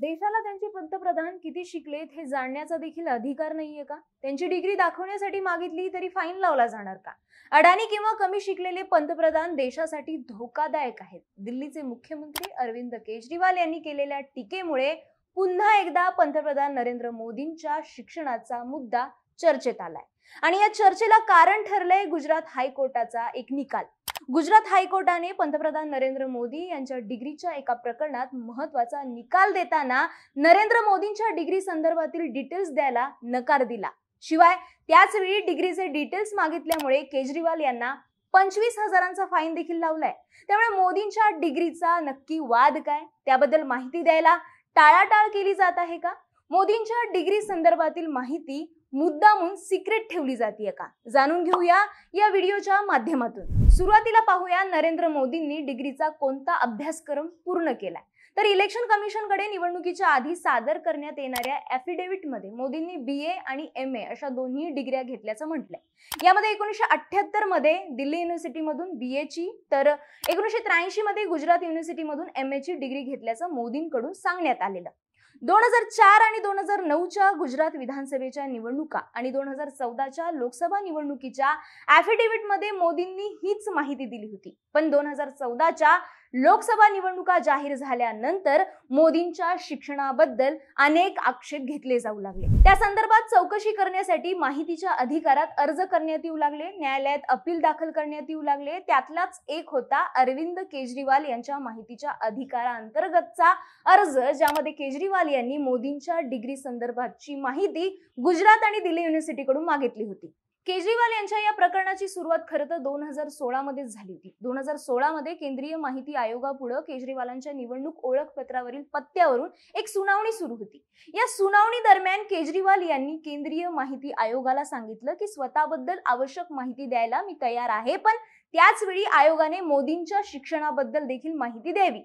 देशाला त्यांचे पंतप्रधान किती शिकलेत हे जाणण्याचा देखील अधिकार नाहीये का त्यांची डिग्री दाखवण्यासाठी मागितली तरी फाईन लावला जाणार का अडाणी किंवा कमी शिकलेले पंतप्रधान देशासाठी धोकादायक आहेत दिल्लीचे मुख्यमंत्री अरविंद केजरीवाल यांनी केलेल्या टीकेमुळे पुन्हा एकदा पंतप्रधान नरेंद्र मोदींच्या शिक्षणाचा मुद्दा चर्चेत आलाय आणि या चर्चेला कारण ठरलंय गुजरात हायकोर्टाचा एक निकाल गुजरात हायकोर्टाने पंतप्रधान नरेंद्र मोदी यांच्या डिग्रीच्या एका प्रकरणात महत्वाचा निकाल देताना नरेंद्र मोदींच्या डिग्री संदर्भातील डिटेल्स द्यायला नकार दिला शिवाय त्याचवेळी डिग्रीचे डिटेल्स मागितल्यामुळे केजरीवाल यांना पंचवीस हजारांचा फाईन देखील लावलाय त्यामुळे मोदींच्या डिग्रीचा नक्की वाद काय त्याबद्दल माहिती द्यायला टाळाटाळ केली जात आहे का मोदींच्या डिग्री संदर्भातील माहिती मुद्दामून सिक्रेट ठेवली जाते का जाणून घेऊया या व्हिडिओच्या माध्यमातून सुरुवातीला पाहूया नरेंद्र मोदींनी डिग्रीचा कोणता अभ्यासक्रम पूर्ण केलाय तर इलेक्शन कमिशनकडे निवडणुकीच्या आधी सादर करण्यात येणाऱ्या मध्ये मोदींनी बी ए आणि एम ए अशा दोन्ही डिग्र्या घेतल्याचं म्हटलंय यामध्ये एकोणीसशे मध्ये दिल्ली युनिव्हर्सिटीमधून बी ची तर एकोणीसशे मध्ये गुजरात युनिव्हर्सिटीमधून एम एची डिग्री घेतल्याचं मोदींकडून सांगण्यात आलेलं दोन हजार चार आणि दोन हजार नऊच्या गुजरात विधानसभेच्या निवडणुका आणि दोन हजार चौदाच्या लोकसभा निवडणुकीच्या मध्ये मोदींनी हीच माहिती दिली होती पण दोन हजार चौदाच्या लोकसभा निवडणुका जाहीर झाल्यानंतर मोदींच्या शिक्षणाबद्दल अनेक आक्षेप घेतले जाऊ लागले त्या संदर्भात चौकशी करण्यासाठी माहितीच्या अधिकारात अर्ज करण्यात येऊ लागले न्यायालयात अपील दाखल करण्यात येऊ लागले त्यातलाच एक होता अरविंद केजरीवाल यांच्या माहितीच्या अधिकाराअंतर्गतचा अर्ज ज्यामध्ये केजरीवाल यांनी मोदींच्या डिग्री संदर्भातची माहिती गुजरात आणि दिल्ली युनिव्हर्सिटीकडून मागितली होती केजरीवाल यांच्या या प्रकरणाची सुरुवात खरं तर दोन हजार सोळामध्येच झाली होती दोन हजार सोळामध्ये केंद्रीय माहिती आयोगापुढे केजरीवालांच्या निवडणूक ओळखपत्रावरील पत्त्यावरून एक सुनावणी सुरू होती या सुनावणी दरम्यान केजरीवाल यांनी केंद्रीय माहिती आयोगाला सांगितलं की स्वतःबद्दल आवश्यक माहिती द्यायला मी तयार आहे पण त्याचवेळी आयोगाने मोदींच्या शिक्षणाबद्दल देखील माहिती द्यावी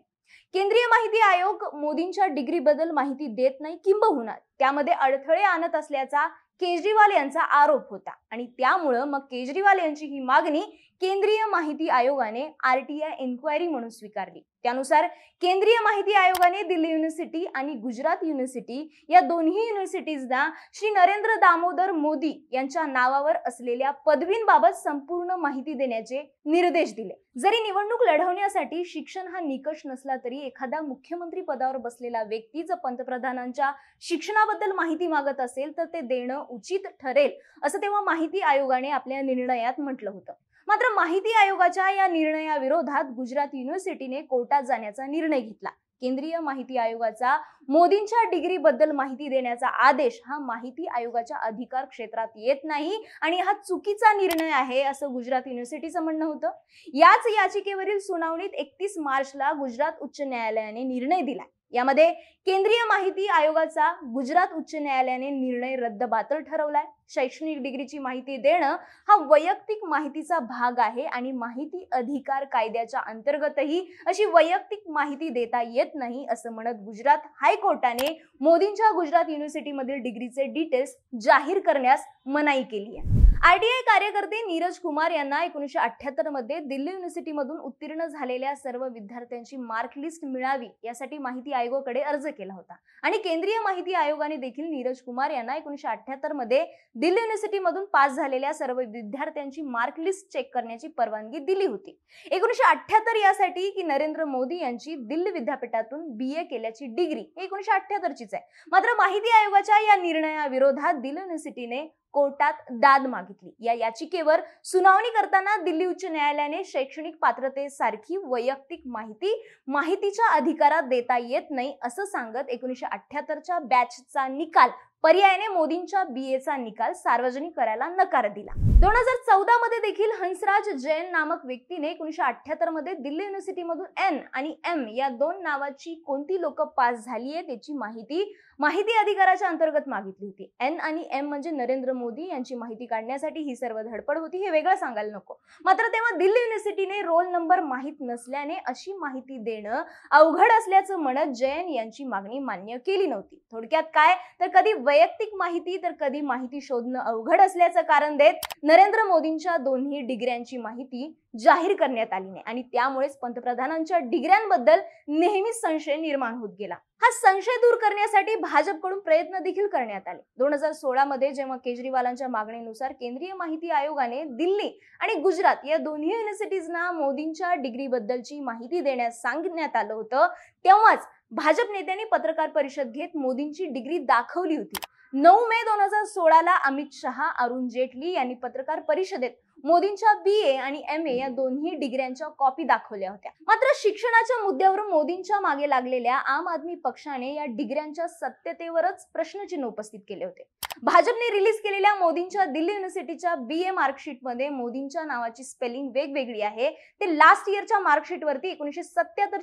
केंद्रीय माहिती आयोग मोदींच्या डिग्री बद्दल माहिती देत नाही किंबहुना त्यामध्ये अडथळे आणत असल्याचा केजरीवाल यांचा आरोप होता आणि त्यामुळं मग केजरीवाल यांची ही मागणी केंद्रीय माहिती आयोगाने आर टी आय एन्क्वायरी म्हणून स्वीकारली त्यानुसार केंद्रीय माहिती आयोगाने दिल्ली युनिव्हर्सिटी आणि गुजरात युनिव्हर्सिटी या दोन्ही युनिव्हर्सिटीजना श्री नरेंद्र दामोदर मोदी यांच्या नावावर असलेल्या पदवींबाबत संपूर्ण माहिती देण्याचे निर्देश दिले जरी निवडणूक लढवण्यासाठी शिक्षण हा निकष नसला तरी एखादा मुख्यमंत्री पदावर बसलेला व्यक्ती जर पंतप्रधानांच्या शिक्षणाबद्दल माहिती मागत असेल तर ते देणं उचित ठरेल असं तेव्हा माहिती आयोगाने आपल्या निर्णयात म्हटलं होतं मात्र माहिती आयोगाच्या या निर्णयाविरोधात गुजरात युनिव्हर्सिटीने कोर्टात जाण्याचा निर्णय घेतला केंद्रीय माहिती आयोगाचा मोदींच्या डिग्री बद्दल माहिती देण्याचा आदेश हा माहिती आयोगाच्या अधिकार क्षेत्रात येत नाही आणि हा चुकीचा निर्णय आहे असं गुजरात युनिव्हर्सिटीचं म्हणणं होतं याच याचिकेवरील सुनावणीत एकतीस मार्चला गुजरात उच्च न्यायालयाने निर्णय दिलाय यामध्ये केंद्रीय माहिती आयोगाचा गुजरात उच्च न्यायालयाने निर्णय रद्द बातल ठरवलाय शैक्षणिक डिग्रीची माहिती देणं हा वैयक्तिक माहितीचा भाग आहे आणि माहिती अधिकार कायद्याच्या अंतर्गतही अशी वैयक्तिक माहिती देता येत नाही असं म्हणत गुजरात हायकोर्टाने मोदींच्या गुजरात युनिव्हर्सिटीमधील डिग्रीचे डिटेल्स जाहीर करण्यास मनाई केली आहे आयटीआय कार्यकर्ते नीरज कुमार यांना एकोणीसशे अठ्याहत्तर मध्ये दिल्ली युनिव्हर्सिटीमधून उत्तीर्ण झालेल्या सर्व विद्यार्थ्यांची मार्क लिस्ट मिळावी यासाठी माहिती आयोगाकडे अर्ज केला होता आणि केंद्रीय माहिती आयोगाने देखील नीरज कुमार यांना एकोणीशे अठ्याहत्तर मध्ये दिल्ली युनिव्हर्सिटीमधून पास झालेल्या सर्व विद्यार्थ्यांची मार्क लिस्ट चेक करण्याची परवानगी दिली होती एकोणीसशे अठ्याहत्तर यासाठी की नरेंद्र मोदी यांची दिल्ली विद्यापीठातून बी ए केल्याची डिग्री एकोणीसशे अठ्याहत्तरचीच आहे मात्र माहिती आयोगाच्या या निर्णयाविरोधात दिल्ली युनिव्हर्सिटीने कोर्टात दाद मागितली या याचिकेवर सुनावणी करताना दिल्ली उच्च न्यायालयाने शैक्षणिक पात्रतेसारखी वैयक्तिक माहिती माहितीच्या अधिकारात देता येत नाही असं सांगत एकोणीसशे अठ्ठ्याहत्तरच्या बॅचचा निकाल पर्यायाने मोदींच्या बी एचा निकाल सार्वजनिक करायला नकार दिला दोन हजार चौदा मध्ये देखील हंसराज जैन नामक व्यक्तीने एकोणीशे अठ्ठ्याहत्तर मध्ये दिल्ली युनिव्हर्सिटी मधून एन आणि एम या दोन नावाची कोणती लोक पास झाली आहे त्याची माहिती माहिती अधिकाराच्या अंतर्गत मागितली होती एन आणि एम म्हणजे नरेंद्र मोदी यांची माहिती काढण्यासाठी ही सर्व धडपड होती हे वेगळं सांगायला नको मात्र तेव्हा दिल्ली युनिव्हर्सिटीने रोल नंबर माहीत नसल्याने अशी माहिती देणं अवघड असल्याचं म्हणत जैन यांची मागणी मान्य केली नव्हती थोडक्यात काय तर कधी वैयक्तिक माहिती तर कधी माहिती शोधणं अवघड असल्याचं कारण देत नरेंद्र मोदींच्या दोन्ही डिग्र्यांची माहिती जाहीर करण्यात आली नाही आणि त्यामुळेच पंतप्रधानांच्या डिग्र्यांबद्दल नेहमीच संशय निर्माण होत गेला हा संशय दूर करण्यासाठी भाजपकडून प्रयत्न देखील करण्यात आले दोन हजार सोळा मध्ये जेव्हा केजरीवालांच्या मागणीनुसार केंद्रीय माहिती आयोगाने दिल्ली आणि गुजरात या दोन्ही युनिव्हर्सिटीजना मोदींच्या डिग्रीबद्दलची माहिती देण्यास सांगण्यात आलं होतं तेव्हाच भाजप नेत्यांनी पत्रकार परिषद घेत मोदींची डिग्री दाखवली होती नऊ मे दोन हजार सोळाला अमित शहा अरुण जेटली यांनी पत्रकार परिषदेत मोदींच्या बी ए आणि एम ए या दोन्ही डिग्र्यांच्या कॉपी दाखवल्या होत्या मात्र शिक्षणाच्या मुद्द्यावरून मोदींच्या मागे लागलेल्या आम आदमी पक्षाने या डिग्र्यांच्या सत्यतेवरच प्रश्नचिन्ह उपस्थित केले होते भाजपने रिलीज केलेल्या मोदींच्या दिल्ली युनिव्हर्सिटीच्या बी ए मार्कशीटमध्ये मोदींच्या नावाची स्पेलिंग वेगवेगळी आहे ते लास्ट इयरच्या मार्कशीटवरती एकोणीशे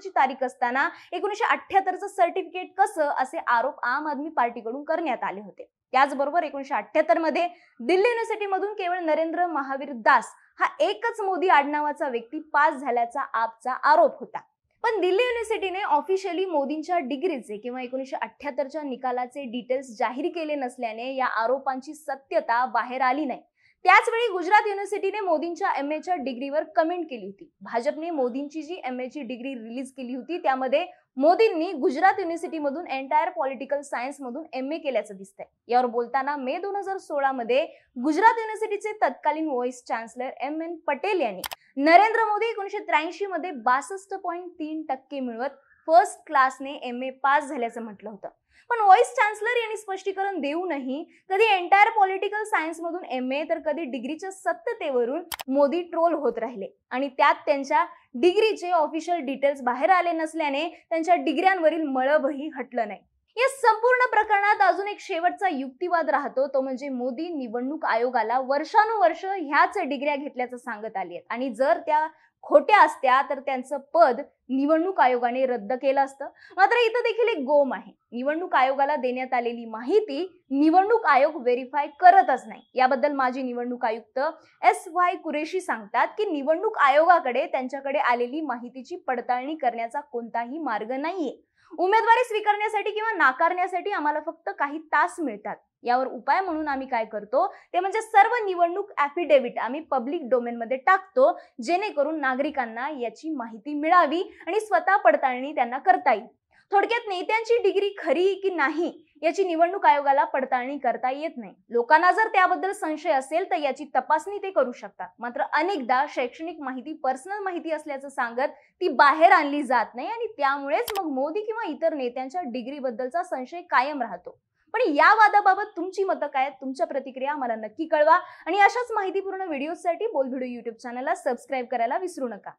ची तारीख असताना एकोणीशे अठ्याहत्तरचं सर्टिफिकेट कसं असे आरोप आम आदमी पार्टीकडून करण्यात आले होते त्याचबरोबर एकोणीशे अठ्याहत्तर मध्ये दिल्ली युनिव्हर्सिटी मधून केवळ नरेंद्र महावीर दास हा एकच मोदी आडनावाचा व्यक्ती पास झाल्याचा आपचा आरोप होता पण दिल्ली युनिव्हर्सिटीने ऑफिशियली मोदींच्या डिग्रीचे किंवा एकोणीसशे अठ्ठ्याहत्तरच्या निकालाचे डिटेल्स जाहीर केले नसल्याने या आरोपांची सत्यता बाहेर आली नाही त्याचवेळी गुजरात युनिव्हर्सिटीने मोदींच्या एम एच्या डिग्रीवर कमेंट केली होती भाजपने मोदींची जी एम एची डिग्री रिलीज केली होती त्यामध्ये मोदींनी गुजरात युनिव्हर्सिटीमधून एंटायर पॉलिटिकल सायन्स मधून एम ए केल्याचं दिसतंय यावर बोलताना मे दोन हजार सोळा मध्ये गुजरात युनिव्हर्सिटीचे तत्कालीन vice chancellor M N Patel यांनी नरेंद्र मोदी एकोणीशे त्र्याऐंशी मध्ये बासष्ट पॉईंट तीन टक्के मिळवत फर्स्ट क्लासने एम ए पास झाल्याचं म्हटलं होतं पण व्हॉइस चान्सलर यांनी स्पष्टीकरण देऊनही कधी एंटायर पॉलिटिकल मधून एम ए तर कधी डिग्रीच्या सत्यतेवरून मोदी ट्रोल होत राहिले आणि त्यात त्यांच्या डिग्रीचे ऑफिशियल डिटेल्स बाहेर आले नसल्याने त्यांच्या डिग्र्यांवरील मळबही हटलं नाही या संपूर्ण प्रकरणात अजून एक शेवटचा युक्तिवाद राहतो तो म्हणजे मोदी निवडणूक आयोगाला वर्षानुवर्ष ह्याच डिग्र्या घेतल्याचं सांगत आली आहेत आणि जर त्या खोट्या असत्या तर त्यांचं पद निवडणूक आयोगाने रद्द केलं असतं मात्र इथं देखील एक गोम आहे निवडणूक आयोगाला देण्यात आलेली माहिती निवडणूक आयोग व्हेरीफाय करतच नाही याबद्दल माजी निवडणूक आयुक्त एस वाय कुरेशी सांगतात की निवडणूक आयोगाकडे त्यांच्याकडे आलेली माहितीची पडताळणी करण्याचा कोणताही मार्ग नाहीये उमेदवारी स्वीकारण्यासाठी किंवा नाकारण्यासाठी आम्हाला फक्त काही तास मिळतात यावर उपाय म्हणून आम्ही काय करतो ते म्हणजे सर्व निवडणूक ऍफिडेव्हिट आम्ही पब्लिक डोमेनमध्ये टाकतो जेणेकरून नागरिकांना याची माहिती मिळावी आणि स्वतः पडताळणी त्यांना करता येईल थोडक्यात नेत्यांची डिग्री खरी की नाही याची निवडणूक आयोगाला पडताळणी करता येत नाही लोकांना जर त्याबद्दल संशय असेल तर याची तपासणी ते करू शकतात मात्र अनेकदा शैक्षणिक माहिती पर्सनल माहिती असल्याचं सांगत ती बाहेर आणली जात नाही आणि त्यामुळेच मग मोदी किंवा इतर नेत्यांच्या डिग्रीबद्दलचा संशय कायम राहतो पण या वादाबाबत तुमची मतं काय तुमच्या प्रतिक्रिया आम्हाला नक्की कळवा आणि अशाच माहितीपूर्ण व्हिडिओसाठी बोलभिडू युट्यूब चॅनलला सबस्क्राईब करायला विसरू नका